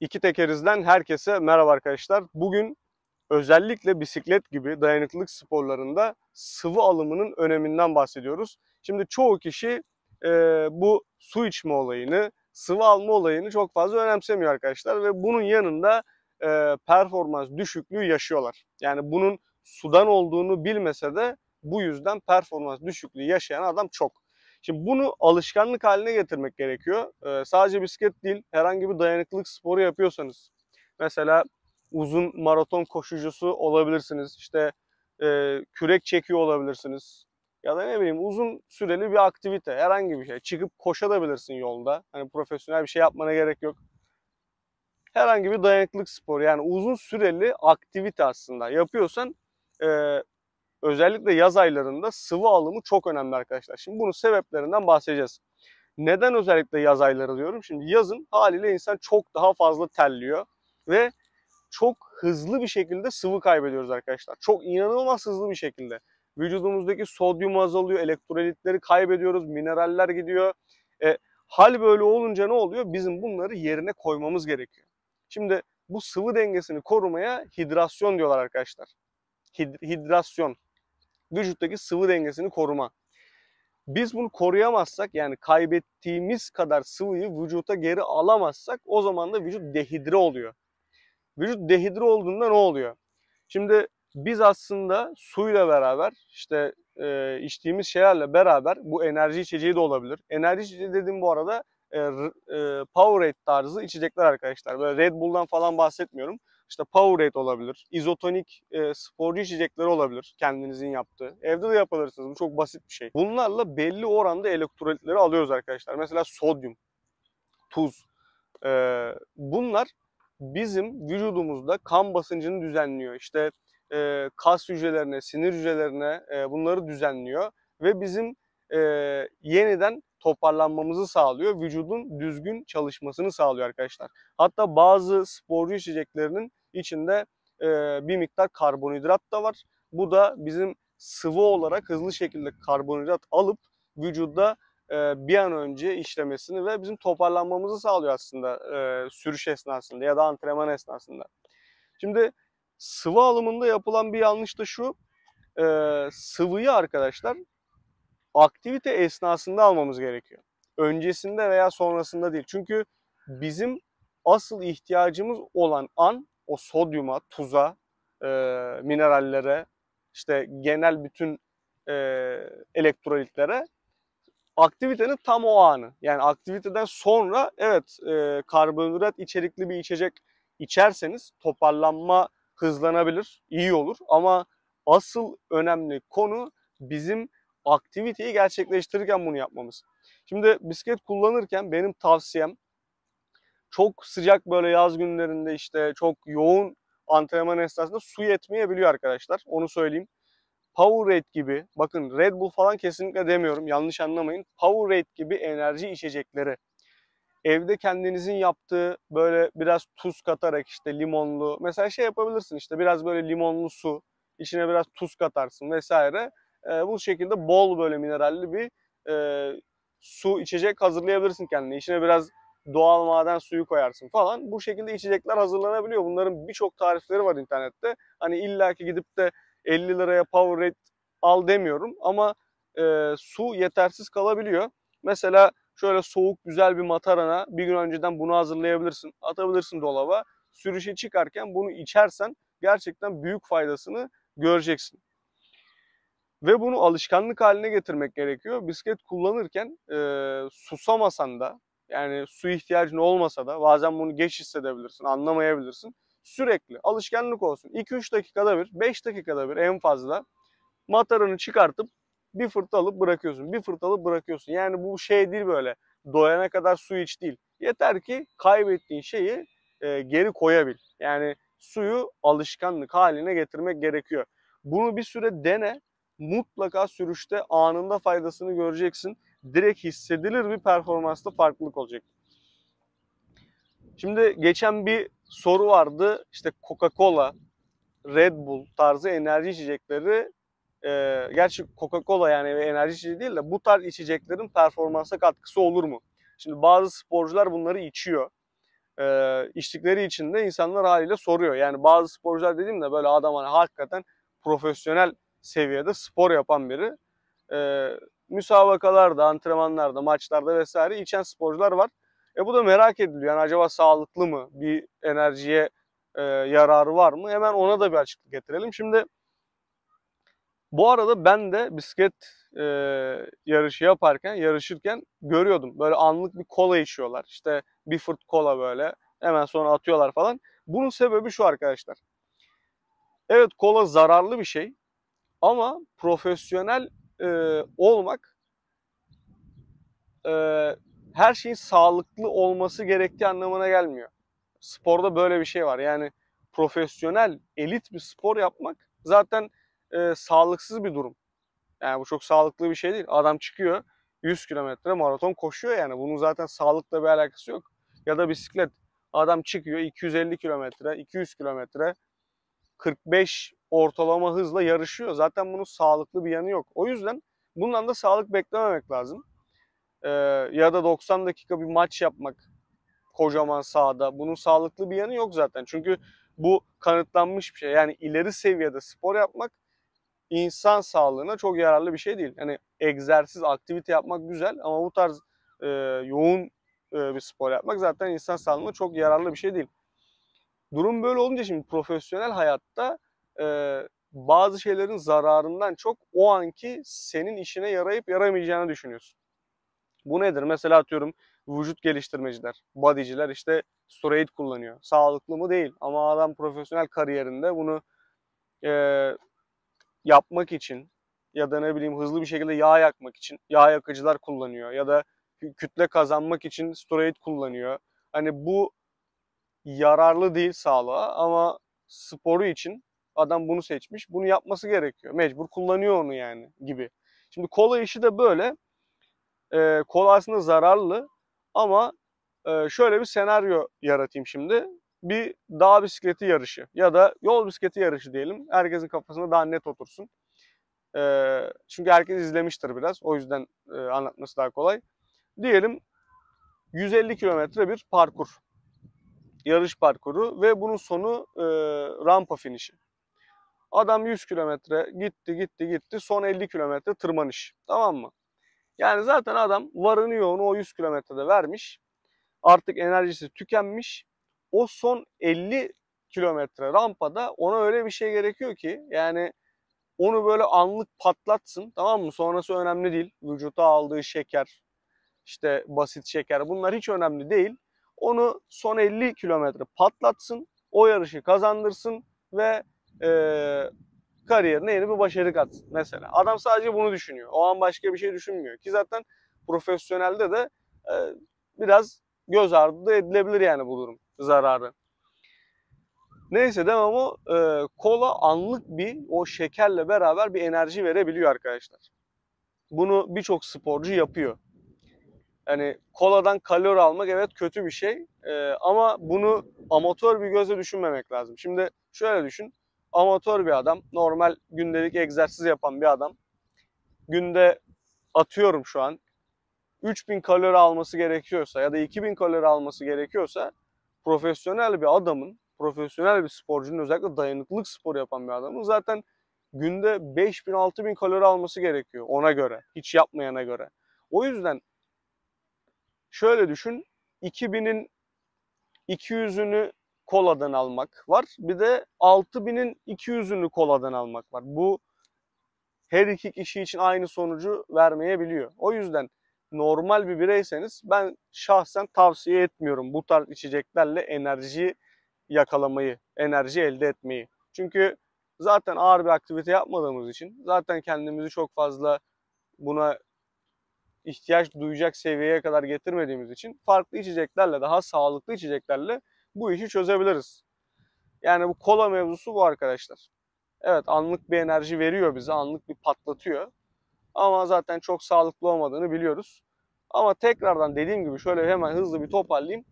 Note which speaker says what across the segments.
Speaker 1: İki tekerizden herkese merhaba arkadaşlar. Bugün özellikle bisiklet gibi dayanıklılık sporlarında sıvı alımının öneminden bahsediyoruz. Şimdi çoğu kişi e, bu su içme olayını, sıvı alma olayını çok fazla önemsemiyor arkadaşlar ve bunun yanında e, performans düşüklüğü yaşıyorlar. Yani bunun sudan olduğunu bilmese de bu yüzden performans düşüklüğü yaşayan adam çok. Şimdi bunu alışkanlık haline getirmek gerekiyor. Ee, sadece bisiklet değil, herhangi bir dayanıklılık sporu yapıyorsanız. Mesela uzun maraton koşucusu olabilirsiniz. İşte e, kürek çekiyor olabilirsiniz. Ya da ne bileyim uzun süreli bir aktivite, herhangi bir şey. Çıkıp koşabilirsin yolda. Hani profesyonel bir şey yapmana gerek yok. Herhangi bir dayanıklılık sporu yani uzun süreli aktivite aslında. Yapıyorsan e, özellikle yaz aylarında sıvı alımı çok önemli arkadaşlar. Şimdi bunun sebeplerinden bahsedeceğiz. Neden özellikle yaz ayları diyorum? Şimdi yazın haliyle insan çok daha fazla terliyor ve çok hızlı bir şekilde sıvı kaybediyoruz arkadaşlar. Çok inanılmaz hızlı bir şekilde. Vücudumuzdaki sodyum azalıyor, elektrolitleri kaybediyoruz, mineraller gidiyor. E, hal böyle olunca ne oluyor? Bizim bunları yerine koymamız gerekiyor. Şimdi bu sıvı dengesini korumaya hidrasyon diyorlar arkadaşlar. Hid hidrasyon vücuttaki sıvı dengesini koruma. Biz bunu koruyamazsak yani kaybettiğimiz kadar sıvıyı vücuta geri alamazsak o zaman da vücut dehidre oluyor. Vücut dehidre olduğunda ne oluyor? Şimdi biz aslında suyla beraber işte e, içtiğimiz şeylerle beraber bu enerji içeceği de olabilir. Enerji içeceği dediğim bu arada e, e, Powerade tarzı içecekler arkadaşlar. Böyle Red Bull'dan falan bahsetmiyorum. İşte Powerade olabilir, izotonik e, sporcu içecekleri olabilir kendinizin yaptığı. Evde de yapabilirsiniz. Bu çok basit bir şey. Bunlarla belli oranda elektrolitleri alıyoruz arkadaşlar. Mesela sodyum, tuz. E, bunlar bizim vücudumuzda kan basıncını düzenliyor. İşte e, kas hücrelerine, sinir hücrelerine e, bunları düzenliyor ve bizim e, yeniden toparlanmamızı sağlıyor. Vücudun düzgün çalışmasını sağlıyor arkadaşlar. Hatta bazı sporcu içeceklerinin içinde e, bir miktar karbonhidrat da var. Bu da bizim sıvı olarak hızlı şekilde karbonhidrat alıp vücutta e, bir an önce işlemesini ve bizim toparlanmamızı sağlıyor aslında e, sürüş esnasında ya da antrenman esnasında. Şimdi sıvı alımında yapılan bir yanlış da şu. E, sıvıyı arkadaşlar aktivite esnasında almamız gerekiyor. Öncesinde veya sonrasında değil. Çünkü bizim asıl ihtiyacımız olan an o sodyuma, tuza, e, minerallere, işte genel bütün e, elektrolitlere aktivitenin tam o anı. Yani aktiviteden sonra evet e, karbonhidrat içerikli bir içecek içerseniz toparlanma hızlanabilir, iyi olur. Ama asıl önemli konu bizim aktiviteyi gerçekleştirirken bunu yapmamız. Şimdi bisiklet kullanırken benim tavsiyem çok sıcak böyle yaz günlerinde işte çok yoğun antrenman esnasında su yetmeyebiliyor arkadaşlar. Onu söyleyeyim. Powerade gibi bakın Red Bull falan kesinlikle demiyorum yanlış anlamayın. Powerade gibi enerji içecekleri evde kendinizin yaptığı böyle biraz tuz katarak işte limonlu mesela şey yapabilirsin işte biraz böyle limonlu su içine biraz tuz katarsın vesaire. E, bu şekilde bol böyle mineralli bir e, su içecek hazırlayabilirsin kendine. İçine biraz doğal maden suyu koyarsın falan. Bu şekilde içecekler hazırlanabiliyor. Bunların birçok tarifleri var internette. Hani illaki gidip de 50 liraya Powerade al demiyorum ama e, su yetersiz kalabiliyor. Mesela şöyle soğuk güzel bir matarana bir gün önceden bunu hazırlayabilirsin. Atabilirsin dolaba. Sürüşe çıkarken bunu içersen gerçekten büyük faydasını göreceksin. Ve bunu alışkanlık haline getirmek gerekiyor. Bisiklet kullanırken e, susamasan da yani su ihtiyacın olmasa da bazen bunu geç hissedebilirsin, anlamayabilirsin. Sürekli alışkanlık olsun. 2-3 dakikada bir, 5 dakikada bir en fazla matarını çıkartıp bir fırta alıp bırakıyorsun. Bir fırta alıp bırakıyorsun. Yani bu şey değil böyle doyana kadar su iç değil. Yeter ki kaybettiğin şeyi e, geri koyabil. Yani suyu alışkanlık haline getirmek gerekiyor. Bunu bir süre dene. Mutlaka sürüşte anında faydasını göreceksin direkt hissedilir bir performansta farklılık olacak. Şimdi geçen bir soru vardı. İşte Coca-Cola, Red Bull tarzı enerji içecekleri e, gerçi Coca-Cola yani enerji içeceği değil de bu tarz içeceklerin performansa katkısı olur mu? Şimdi bazı sporcular bunları içiyor. E, içtikleri için de insanlar haliyle soruyor. Yani bazı sporcular dediğim de böyle adam hani hakikaten profesyonel seviyede spor yapan biri. E, müsabakalarda, antrenmanlarda, maçlarda vesaire içen sporcular var. E bu da merak ediliyor. Yani acaba sağlıklı mı? Bir enerjiye e, yararı var mı? Hemen ona da bir açıklık getirelim. Şimdi bu arada ben de bisiklet e, yarışı yaparken, yarışırken görüyordum. Böyle anlık bir kola içiyorlar. İşte bir fırt kola böyle. Hemen sonra atıyorlar falan. Bunun sebebi şu arkadaşlar. Evet kola zararlı bir şey ama profesyonel e, olmak e, her şeyin sağlıklı olması gerektiği anlamına gelmiyor. Sporda böyle bir şey var. Yani profesyonel, elit bir spor yapmak zaten e, sağlıksız bir durum. Yani bu çok sağlıklı bir şey değil. Adam çıkıyor 100 kilometre maraton koşuyor yani. Bunun zaten sağlıkla bir alakası yok. Ya da bisiklet. Adam çıkıyor 250 kilometre, 200 kilometre, 45 ortalama hızla yarışıyor. Zaten bunun sağlıklı bir yanı yok. O yüzden bundan da sağlık beklememek lazım. Ee, ya da 90 dakika bir maç yapmak kocaman sahada. Bunun sağlıklı bir yanı yok zaten. Çünkü bu kanıtlanmış bir şey. Yani ileri seviyede spor yapmak insan sağlığına çok yararlı bir şey değil. Hani egzersiz, aktivite yapmak güzel ama bu tarz e, yoğun e, bir spor yapmak zaten insan sağlığına çok yararlı bir şey değil. Durum böyle olunca şimdi profesyonel hayatta e, bazı şeylerin zararından çok o anki senin işine yarayıp yaramayacağını düşünüyorsun. Bu nedir? Mesela atıyorum vücut geliştirmeciler, bodyciler işte steroid kullanıyor. Sağlıklı mı? Değil. Ama adam profesyonel kariyerinde bunu e, yapmak için ya da ne bileyim hızlı bir şekilde yağ yakmak için yağ yakıcılar kullanıyor ya da kütle kazanmak için steroid kullanıyor. Hani bu yararlı değil sağlığa ama sporu için Adam bunu seçmiş. Bunu yapması gerekiyor. Mecbur kullanıyor onu yani gibi. Şimdi kola işi de böyle. E, kola aslında zararlı ama e, şöyle bir senaryo yaratayım şimdi. Bir dağ bisikleti yarışı ya da yol bisikleti yarışı diyelim. Herkesin kafasında daha net otursun. E, çünkü herkes izlemiştir biraz. O yüzden e, anlatması daha kolay. Diyelim 150 kilometre bir parkur. Yarış parkuru ve bunun sonu e, rampa finişi. Adam 100 kilometre gitti gitti gitti son 50 kilometre tırmanış. Tamam mı? Yani zaten adam varını yoğunu o 100 kilometrede vermiş. Artık enerjisi tükenmiş. O son 50 kilometre rampada ona öyle bir şey gerekiyor ki yani onu böyle anlık patlatsın tamam mı? Sonrası önemli değil. Vücuta aldığı şeker, işte basit şeker bunlar hiç önemli değil. Onu son 50 kilometre patlatsın, o yarışı kazandırsın ve e, kariyerine yeni bir başarı kat mesela. Adam sadece bunu düşünüyor. O an başka bir şey düşünmüyor. Ki zaten profesyonelde de e, biraz göz ardı edilebilir yani bu durum zararı. Neyse demem o e, kola anlık bir o şekerle beraber bir enerji verebiliyor arkadaşlar. Bunu birçok sporcu yapıyor. Yani koladan kalori almak evet kötü bir şey e, ama bunu amatör bir gözle düşünmemek lazım. Şimdi şöyle düşün amatör bir adam, normal gündelik egzersiz yapan bir adam. Günde atıyorum şu an 3000 kalori alması gerekiyorsa ya da 2000 kalori alması gerekiyorsa profesyonel bir adamın, profesyonel bir sporcunun özellikle dayanıklılık spor yapan bir adamın zaten günde 5000-6000 kalori alması gerekiyor ona göre, hiç yapmayana göre. O yüzden şöyle düşün, 2000'in 200'ünü koladan almak var. Bir de 6000'in 200'ünü koladan almak var. Bu her iki kişi için aynı sonucu vermeyebiliyor. O yüzden normal bir bireyseniz ben şahsen tavsiye etmiyorum bu tarz içeceklerle enerji yakalamayı, enerji elde etmeyi. Çünkü zaten ağır bir aktivite yapmadığımız için zaten kendimizi çok fazla buna ihtiyaç duyacak seviyeye kadar getirmediğimiz için farklı içeceklerle, daha sağlıklı içeceklerle bu işi çözebiliriz. Yani bu kola mevzusu bu arkadaşlar. Evet anlık bir enerji veriyor bize, anlık bir patlatıyor. Ama zaten çok sağlıklı olmadığını biliyoruz. Ama tekrardan dediğim gibi şöyle hemen hızlı bir toparlayayım.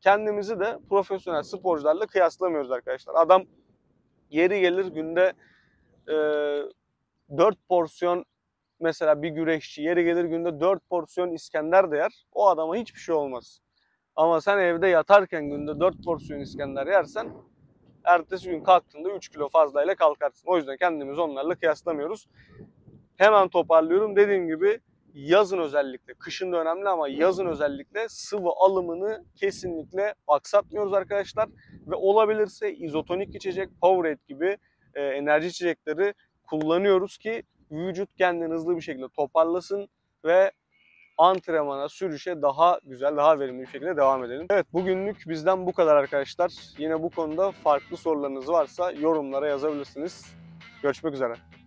Speaker 1: Kendimizi de profesyonel sporcularla kıyaslamıyoruz arkadaşlar. Adam yeri gelir günde e, 4 porsiyon mesela bir güreşçi yeri gelir günde 4 porsiyon İskender de yer. O adama hiçbir şey olmaz. Ama sen evde yatarken günde 4 porsiyon İskender yersen ertesi gün kalktığında 3 kilo fazlayla kalkarsın. O yüzden kendimizi onlarla kıyaslamıyoruz. Hemen toparlıyorum. Dediğim gibi yazın özellikle, kışın da önemli ama yazın özellikle sıvı alımını kesinlikle aksatmıyoruz arkadaşlar. Ve olabilirse izotonik içecek, Powerade gibi e, enerji içecekleri kullanıyoruz ki vücut kendini hızlı bir şekilde toparlasın ve antrenmana, sürüşe daha güzel, daha verimli bir şekilde devam edelim. Evet bugünlük bizden bu kadar arkadaşlar. Yine bu konuda farklı sorularınız varsa yorumlara yazabilirsiniz. Görüşmek üzere.